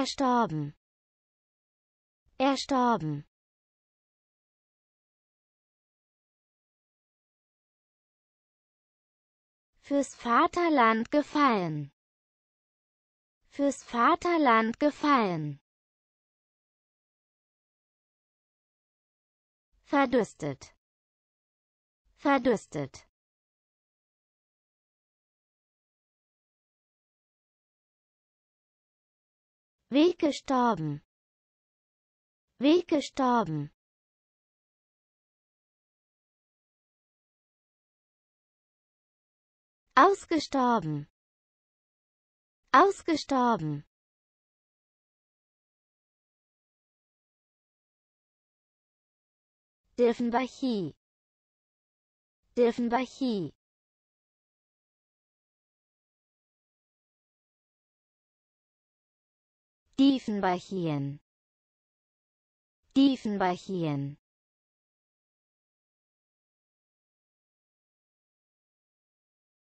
Erstorben. Erstorben. Fürs Vaterland gefallen. Fürs Vaterland gefallen. Verdüstet. Verdüstet. Weggestorben. Weggestorben. Ausgestorben. Ausgestorben. Dirfenbachie. Dirfenbachie. Diefenbachien Diefenbachien